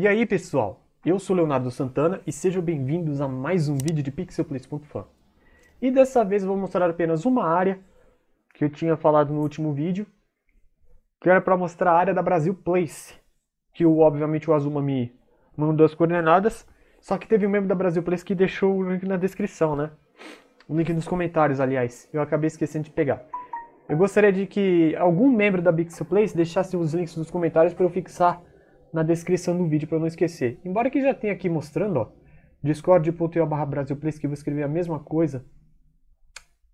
E aí pessoal, eu sou Leonardo Santana e sejam bem-vindos a mais um vídeo de pixelplace.fan. E dessa vez eu vou mostrar apenas uma área que eu tinha falado no último vídeo, que era para mostrar a área da Brasil Place, que eu, obviamente o Azuma me mandou as coordenadas, só que teve um membro da Brasil Place que deixou o link na descrição, né? O link nos comentários, aliás, eu acabei esquecendo de pegar. Eu gostaria de que algum membro da Pixel Place deixasse os links nos comentários para eu fixar na descrição do vídeo para não esquecer. Embora que já tenha aqui mostrando, ó, discord.io barra que eu vou escrever a mesma coisa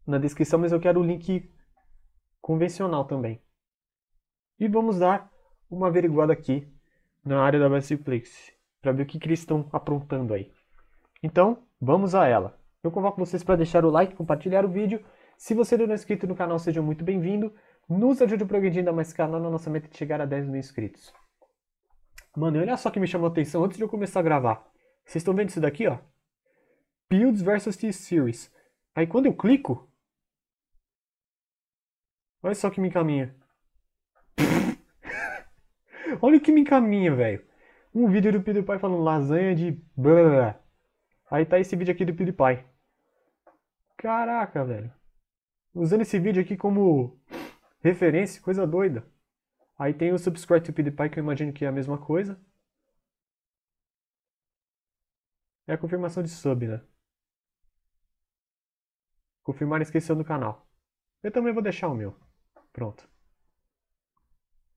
na descrição, mas eu quero o link convencional também. E vamos dar uma averiguada aqui na área da Brasilplex, para ver o que, que eles estão aprontando aí. Então, vamos a ela. Eu convoco vocês para deixar o like, compartilhar o vídeo. Se você não é inscrito no canal, seja muito bem-vindo. Nos ajude o progredir ainda mais canal na é nossa meta de chegar a 10 mil inscritos. Mano, olha só que me chamou a atenção antes de eu começar a gravar. Vocês estão vendo isso daqui, ó? Builds versus T-Series. Aí quando eu clico... Olha só que me encaminha. olha o que me encaminha, velho. Um vídeo do PewDiePie falando lasanha de... Blá. Aí tá esse vídeo aqui do PewDiePie. Caraca, velho. Usando esse vídeo aqui como referência, coisa doida. Aí tem o subscribe to PewDiePie, que eu imagino que é a mesma coisa. É a confirmação de sub, né? Confirmar a inscrição do canal. Eu também vou deixar o meu. Pronto.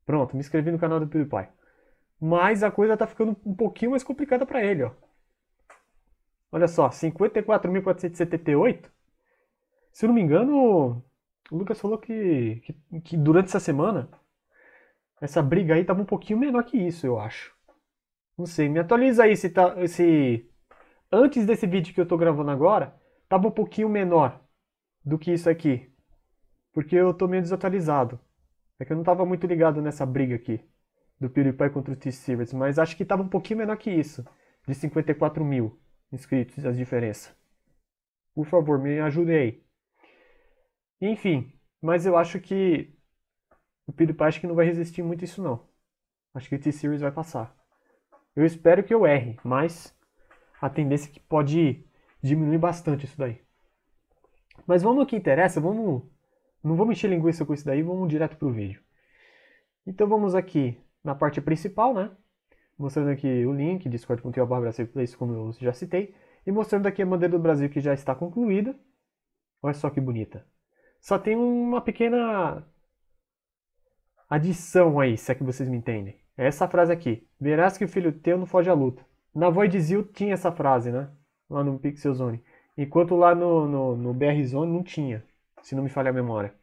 Pronto, me inscrevi no canal do PewDiePie. Mas a coisa tá ficando um pouquinho mais complicada para ele, ó. Olha só, 54.478. Se eu não me engano, o Lucas falou que, que, que durante essa semana essa briga aí tava um pouquinho menor que isso, eu acho. Não sei, me atualiza aí se tá. Se... Antes desse vídeo que eu tô gravando agora, tava um pouquinho menor do que isso aqui. Porque eu tô meio desatualizado. É que eu não tava muito ligado nessa briga aqui. Do PewDiePie contra o T-Series, mas acho que tava um pouquinho menor que isso. De 54 mil inscritos, as diferenças. Por favor, me ajudem aí. Enfim, mas eu acho que o PewDiePie acho que não vai resistir muito a isso não. Acho que o T-Series vai passar. Eu espero que eu erre, mas a tendência é que pode diminuir bastante isso daí. Mas vamos ao que interessa, vamos não vou mexer linguiça com isso daí, vamos direto pro vídeo. Então vamos aqui na parte principal, né? Mostrando aqui o link discordio como eu já citei, e mostrando aqui a bandeira do Brasil que já está concluída. Olha só que bonita. Só tem uma pequena adição aí, se é que vocês me entendem. É essa frase aqui. Verás que o filho teu não foge à luta. Na Void Zil tinha essa frase, né? Lá no Pixel Zone. Enquanto lá no, no, no BR Zone não tinha, se não me falha a memória.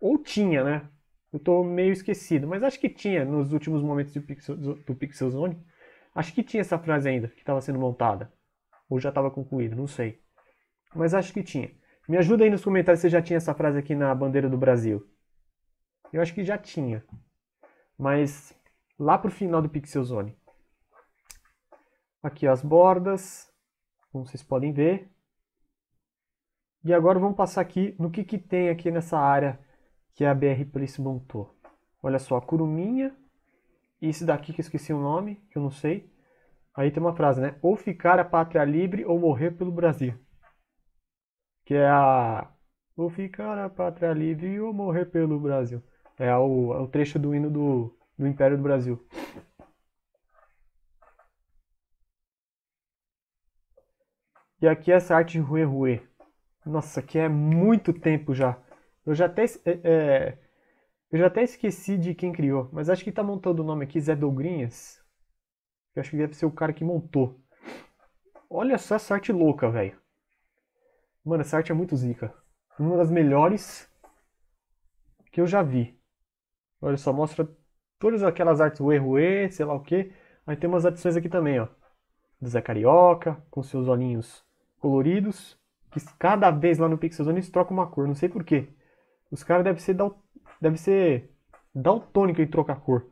Ou tinha, né? Eu tô meio esquecido, mas acho que tinha nos últimos momentos do Pixel, do Pixel Zone. Acho que tinha essa frase ainda, que estava sendo montada. Ou já estava concluída, não sei. Mas acho que tinha. Me ajuda aí nos comentários se já tinha essa frase aqui na bandeira do Brasil. Eu acho que já tinha. Mas lá pro final do Pixel Zone. Aqui as bordas, como vocês podem ver. E agora vamos passar aqui no que, que tem aqui nessa área que a BR Police montou. Olha só, a curuminha e esse daqui que eu esqueci o nome, que eu não sei. Aí tem uma frase, né? Ou ficar a pátria livre ou morrer pelo Brasil. Que é a... Ou ficar a pátria livre ou morrer pelo Brasil. É o, é o trecho do hino do, do Império do Brasil. E aqui essa arte Rue Rue. Nossa, que é muito tempo já. Eu já até, é, é, eu já até esqueci de quem criou, mas acho que tá montando o nome aqui, Zé Dougrinhas. Eu acho que deve ser o cara que montou. Olha só essa arte louca, velho. Mano, essa arte é muito zica. Uma das melhores que eu já vi. Olha, só mostra todas aquelas artes o erro, sei lá o que. Aí tem umas adições aqui também, ó. Do Zé Carioca, com seus olhinhos coloridos. Que cada vez lá no Pixel eles trocam uma cor, não sei porquê. Os caras devem ser, dal... deve ser daltônico em trocar cor.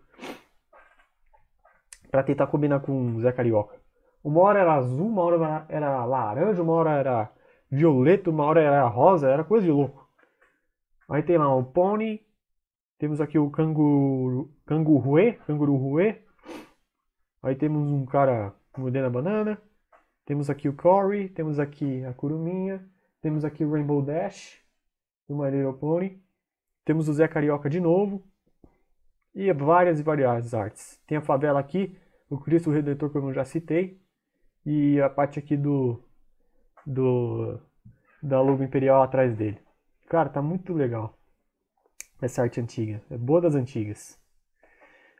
Pra tentar combinar com o Zé Carioca. Uma hora era azul, uma hora era laranja, uma hora era violeta, uma hora era rosa, era coisa de louco. Aí tem lá o um pônei temos aqui o canguru, canguru cangurue. Aí temos um cara mordendo a banana. Temos aqui o Cory, temos aqui a Curuminha, temos aqui o Rainbow Dash, o My Little Pony. Temos o Zé Carioca de novo. E várias e várias artes. Tem a favela aqui, o Cristo Redentor, como eu já citei. E a parte aqui do, do da Lobo imperial atrás dele. Cara, tá muito legal. Essa arte antiga. É boa das antigas.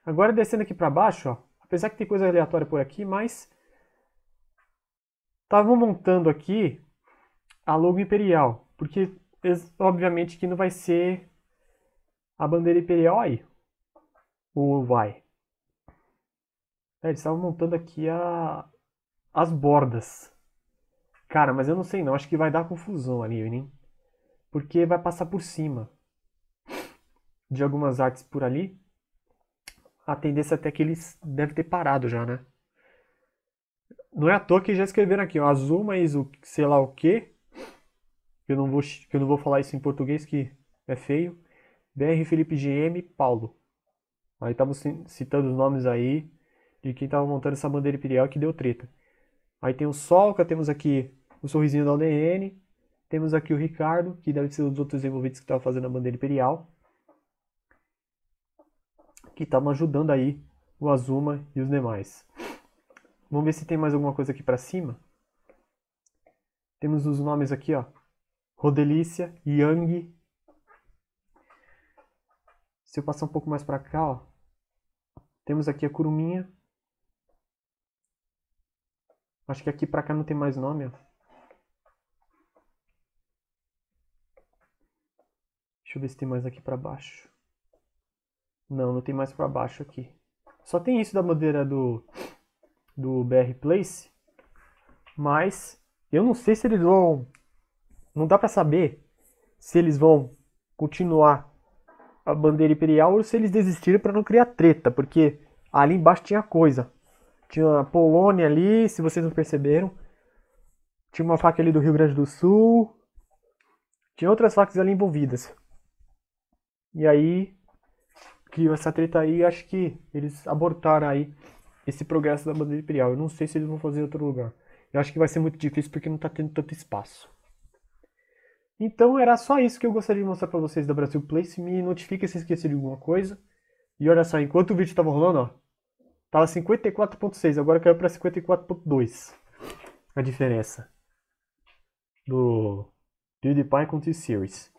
Agora descendo aqui para baixo, ó, apesar que tem coisa aleatória por aqui, mas estavam montando aqui a logo imperial, porque obviamente que não vai ser a bandeira imperial aí, ou vai. É, eles estavam montando aqui a, as bordas. Cara, mas eu não sei não, acho que vai dar confusão ali, hein? Porque vai passar por cima de algumas artes por ali, a tendência é até que eles devem ter parado já, né? Não é à toa que já escreveram aqui, ó, azul, mas o sei lá o quê. Eu não vou, eu não vou falar isso em português que é feio. BR Felipe GM Paulo. Aí estamos citando os nomes aí de quem estava montando essa bandeira imperial que deu treta. Aí tem o Solca, temos aqui o sorrisinho da UDN, temos aqui o Ricardo, que deve ser um dos outros envolvidos que estava fazendo a bandeira imperial que tá estavam ajudando aí o Azuma e os demais. Vamos ver se tem mais alguma coisa aqui para cima. Temos os nomes aqui, ó. Rodelícia, Yang. Se eu passar um pouco mais para cá, ó, temos aqui a Curuminha. Acho que aqui para cá não tem mais nome, ó. Deixa eu ver se tem mais aqui para baixo. Não, não tem mais para baixo aqui. Só tem isso da bandeira do, do BR Place. Mas eu não sei se eles vão. Não dá para saber se eles vão continuar a bandeira imperial ou se eles desistiram para não criar treta, porque ali embaixo tinha coisa. Tinha a Polônia ali, se vocês não perceberam. Tinha uma faca ali do Rio Grande do Sul. Tinha outras facas ali envolvidas. E aí criou essa treta aí, acho que eles abortaram aí esse progresso da bandeira imperial. Eu não sei se eles vão fazer em outro lugar. Eu acho que vai ser muito difícil porque não está tendo tanto espaço. Então era só isso que eu gostaria de mostrar para vocês da Brasil Place. Me notifique se esqueci de alguma coisa. E olha só, enquanto o vídeo estava rolando, ó, tava 54.6, agora caiu para 54.2. A diferença do PewDiePie contra o Series.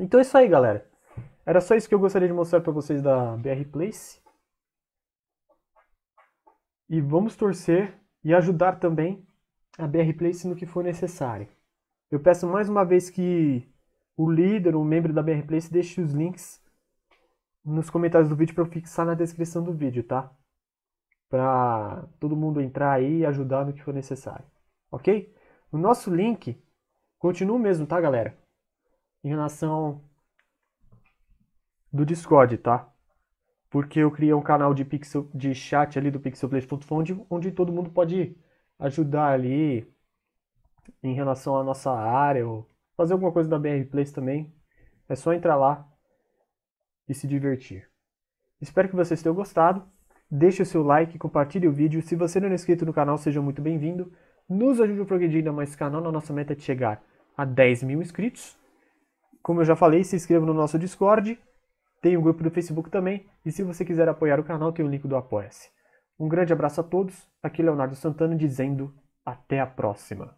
Então é isso aí, galera. Era só isso que eu gostaria de mostrar para vocês da BR Place. E vamos torcer e ajudar também a BR Place no que for necessário. Eu peço mais uma vez que o líder, o membro da BR Place, deixe os links nos comentários do vídeo para eu fixar na descrição do vídeo, tá? Para todo mundo entrar aí e ajudar no que for necessário, ok? O nosso link continua o mesmo, tá, galera? Em relação do Discord, tá? Porque eu criei um canal de, pixel, de chat ali do pixelplay.com onde, onde todo mundo pode ajudar ali em relação à nossa área ou fazer alguma coisa da BR Place também. É só entrar lá e se divertir. Espero que vocês tenham gostado. Deixe o seu like, compartilhe o vídeo. Se você não é inscrito no canal, seja muito bem-vindo. Nos ajude a progredir ainda mais no canal. Na nossa meta é de chegar a 10 mil inscritos. Como eu já falei, se inscreva no nosso Discord. Tem o um grupo do Facebook também, e se você quiser apoiar o canal, tem o um link do Apoia-se. Um grande abraço a todos, aqui é Leonardo Santana dizendo até a próxima.